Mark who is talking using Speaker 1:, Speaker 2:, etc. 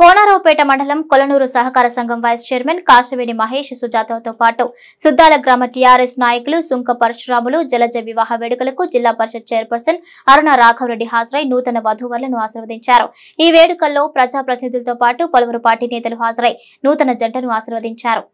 Speaker 1: కోనారావుపేట మండలం కొలనూరు సహకార సంఘం వైస్ చైర్మన్ కాశవేణి మహేష్ సుజాతతో పాటు సుద్దాల గ్రామ టీఆర్ఎస్ నాయకులు సుంక పరశురాములు జలజ వివాహ వేడుకలకు జిల్లా పరిషత్ చైర్పర్సన్ అరుణ రాఘవరెడ్డి హాజరై నూతన వధూవర్లను ఆశీర్వదించారు ఈ వేడుకల్లో ప్రజాప్రతినిధులతో పాటు పలువురు పార్టీ నేతలు హాజరై నూతన జంటను ఆశీర్వదించారు